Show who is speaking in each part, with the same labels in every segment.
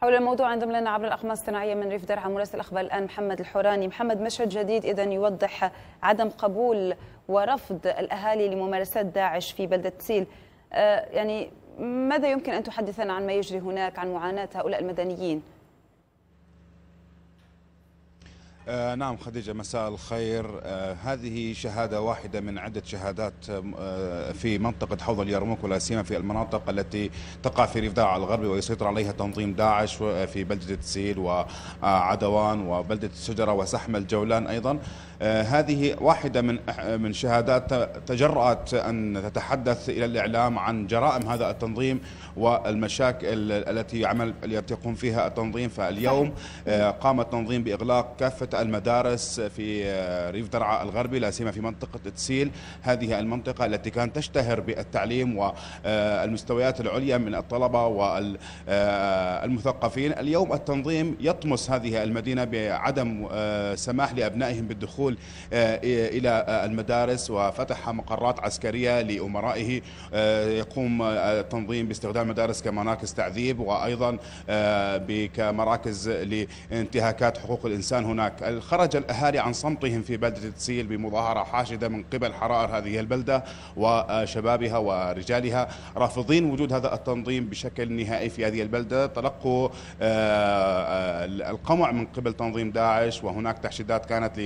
Speaker 1: حول الموضوع عندما لنا عبر الاقمار الصناعيه من ريف درعا مراسل الاخبار الان محمد الحوراني، محمد مشهد جديد اذا يوضح عدم قبول ورفض الاهالي لممارسات داعش في بلده سيل. آه، يعني ماذا يمكن ان تحدثنا عن ما يجري هناك عن معاناه هؤلاء المدنيين؟
Speaker 2: آه نعم خديجة مساء الخير آه هذه شهادة واحدة من عدة شهادات آه في منطقة حوض اليرموك ولا سيما في المناطق التي تقع في ريف داعش الغربي ويسيطر عليها تنظيم داعش آه، في بلدة سيل وعدوان آه، وبلدة الشجرة وسحم الجولان أيضا آه، هذه واحدة من من شهادات تجرأت أن تتحدث إلى الإعلام عن جرائم هذا التنظيم والمشاكل التي يعمل التي يقوم فيها التنظيم فاليوم قام التنظيم بإغلاق كافة المدارس في آه، ريف درعا الغربي لا سيما في منطقة تسيل هذه المنطقة التي كانت تشتهر بالتعليم والمستويات العليا من الطلبة والمثقفين آه، اليوم التنظيم يطمس هذه المدينة بعدم آه، سماح لأبنائهم بالدخول إلى المدارس وفتح مقرات عسكرية لأمرائه يقوم التنظيم باستخدام مدارس كمراكز تعذيب وأيضا كمراكز لانتهاكات حقوق الإنسان هناك خرج الأهالي عن صمتهم في بلدة تسيل بمظاهرة حاشدة من قبل حرائر هذه البلدة وشبابها ورجالها رافضين وجود هذا التنظيم بشكل نهائي في هذه البلدة تلقوا آه، القمع من قبل تنظيم داعش وهناك تحشيدات كانت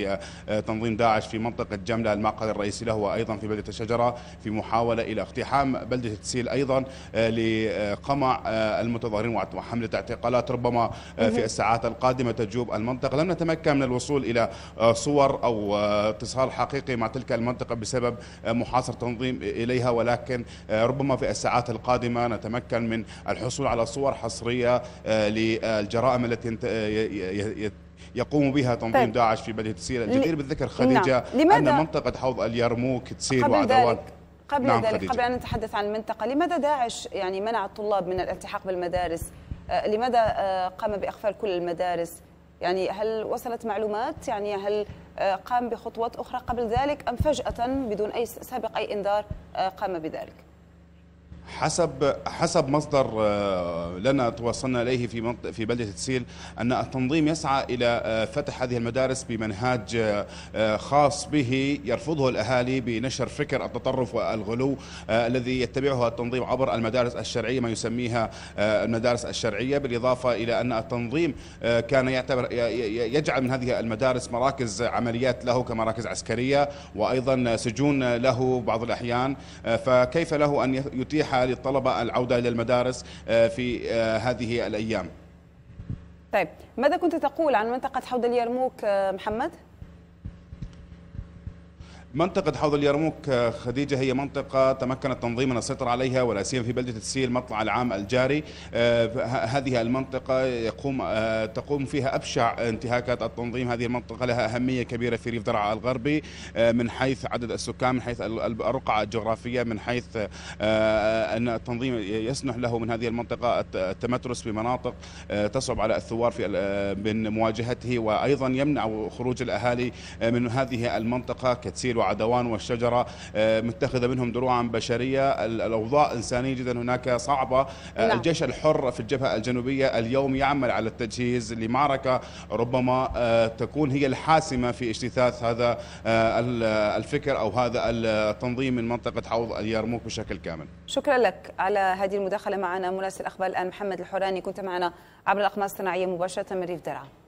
Speaker 2: لتنظيم آه، آه، داعش في منطقة جملة المعقل الرئيسي له وأيضا في بلدة الشجرة في محاولة إلى اقتحام بلدة تسيل أيضا آه، لقمع المتظاهرين وحملة اعتقالات ربما في الساعات القادمة تجوب المنطقة لم نتمكن من الوصول إلى صور أو اتصال حقيقي مع تلك المنطقة بسبب محاصرة تنظيم إليها ولكن ربما في الساعات القادمة نتمكن من الحصول على صور حصرية للجرائم التي يقوم بها تنظيم طيب. داعش في بلده سيريا الجدير بالذكر خديجة نعم. لماذا؟ أن منطقة حوض اليرموك تسير قبل وعدوان ذلك قبل نعم ذلك خديجة. قبل أن
Speaker 1: نتحدث عن المنطقة لماذا داعش يعني منع الطلاب من الالتحاق بالمدارس آه، لماذا آه، قام بإقفال كل المدارس يعني هل وصلت معلومات يعني هل آه، قام بخطوات أخرى قبل ذلك أم فجأة بدون أي سابق أي إنذار قام بذلك
Speaker 2: حسب حسب مصدر آه، لنا توصلنا اليه في في بلده تسيل ان التنظيم يسعى الى آه، فتح هذه المدارس بمنهاج آه، خاص به يرفضه الاهالي بنشر فكر التطرف والغلو الذي يتبعه التنظيم عبر المدارس الشرعيه ما يسميها المدارس الشرعيه بالاضافه الى ان التنظيم كان يعتبر يجعل من هذه المدارس مراكز عمليات له كمراكز عسكريه وايضا سجون له بعض الاحيان فكيف له ان يتيح متاحة للطلبة العودة إلى المدارس آه، في آه، هذه الأيام
Speaker 1: طيب ماذا كنت تقول عن منطقة حوض اليرموك آه، محمد؟
Speaker 2: منطقة حوض اليرموك آه، خديجة هي منطقة تمكن التنظيم من السيطرة عليها ولا سيما في بلدة السيل مطلع العام الجاري آه، هذه المنطقة يقوم آه، تقوم فيها أبشع انتهاكات التنظيم هذه المنطقة لها أهمية كبيرة في ريف درعا الغربي من حيث عدد السكان من حيث الرقعة الجغرافية من حيث أن التنظيم يسنح له من هذه المنطقة التمترس بمناطق تصعب على الثوار في من مواجهته وأيضا يمنع خروج الأهالي من هذه المنطقة كتسيل وعدوان والشجرة آه، متخذة منهم دروعا بشرية الأوضاع إنسانية جدا هناك صعبة لا. آه، نعم. الجيش الحر في الجبهة الجنوبية اليوم يعمل على التجهيز لمعركة ربما آه، تكون هي الحاسمة في اجتثاث هذا الفكر أو هذا التنظيم من منطقة حوض اليرموك بشكل كامل
Speaker 1: شكرا لك على هذه المداخلة معنا مراسل أخبار الآن محمد الحوراني كنت معنا عبر الأقمار الصناعية مباشرة من ريف درعا